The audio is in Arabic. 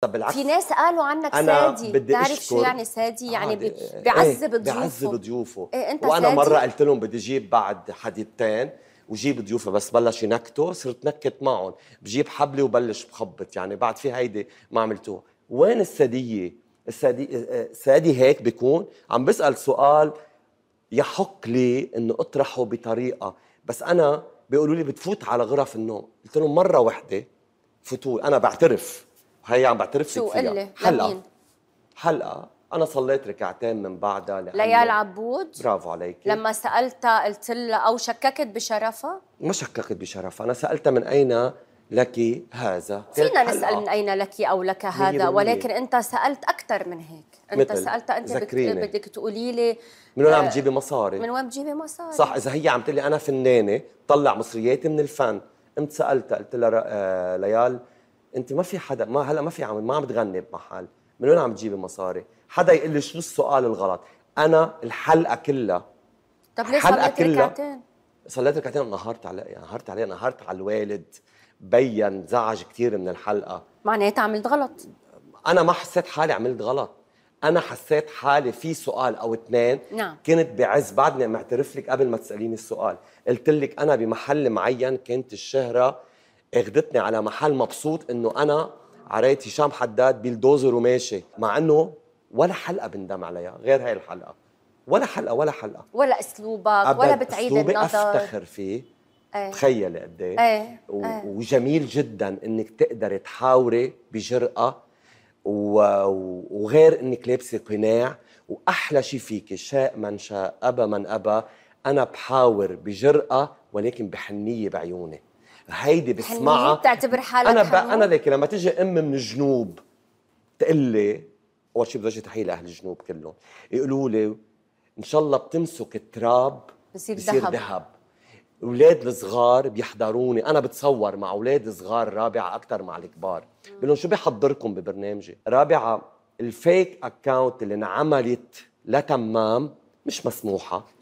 طب بالعكس في ناس قالوا عنك أنا سادي بدي تعرف أشكر شو يعني سادي يعني بيعذب آه، ايه, إيه، ضيوفه بيعذب ضيوفه ايه انت وانا سادي؟ مره قلت لهم بدي اجيب بعد حديدتين وجيب ضيوفه بس بلش ينكتوا صرت نكت معهم بجيب حبلي وبلش بخبط يعني بعد في هيدي ما عملتوها وين الساديه السادي سادي هيك بيكون عم بسال سؤال يحق لي انه اطرحه بطريقه بس انا بيقولوا لي بتفوت على غرف النوم قلت لهم مره وحده فتوا انا بعترف هي عم بعترف شو فيها قلي حلقه حلقه انا صليت ركعتين من بعدها لأنه ليال عبود برافو عليك لما سالتها قلت لها او شككت بشرفها ما شككت بشرفها انا سالتها من اين لك هذا فينا نسال من اين لك او لك هذا ولكن انت سالت اكثر من هيك انت سالتها انت ذكريني. بدك تقولي لي من وين عم آه، تجيبي مصاري من وين بتجيبي مصاري صح اذا هي عم تقول لي انا فنانه طلع مصرياتي من الفن قمت سالتها قلت لها آه، ليال انت ما في حدا ما هلا ما في عم ما عم تغني بمحل من وين عم تجيبي مصاري حدا يقول لي شو السؤال الغلط انا الحلقه كلها طب ليش صليت ركعتين صليت ركعتين انهارت علي انهارت يعني عليه انهارت على الوالد بين زعج كثير من الحلقه معناتها عملت غلط انا ما حسيت حالي عملت غلط انا حسيت حالي في سؤال او اثنين نعم. كنت بعز بعدني معترف لك قبل ما تساليني السؤال قلت لك انا بمحل معين كانت الشهره اخذتني على محل مبسوط انه انا عريت هشام حداد بلدوزر وماشي مع انه ولا حلقه بندم عليها غير هاي الحلقه ولا حلقه ولا حلقه ولا اسلوبك ولا بتعيد أسلوبي النظر افتخر فيه ايه تخيلي قد ايه, إيه،, ايه. وجميل جدا انك تقدري تحاوري بجرأه وغير انك لابسه قناع واحلى شيء فيك شاء من شاء ابى من ابى انا بحاور بجرأه ولكن بحنيه بعيوني هيدي بسمعها بتعتبر حالك انا ب... انا ليك لما تجي ام من الجنوب تقول لي اول شيء بدي تحيه لاهل الجنوب كلهم يقولوا لي ان شاء الله بتمسك التراب بصير, بصير ذهب, ذهب. اولاد الصغار بيحضروني انا بتصور مع اولاد صغار رابعه اكثر مع الكبار بقول لهم شو بحضركم ببرنامجي رابعه الفيك اكاونت اللي انعملت لتمام مش مسموحه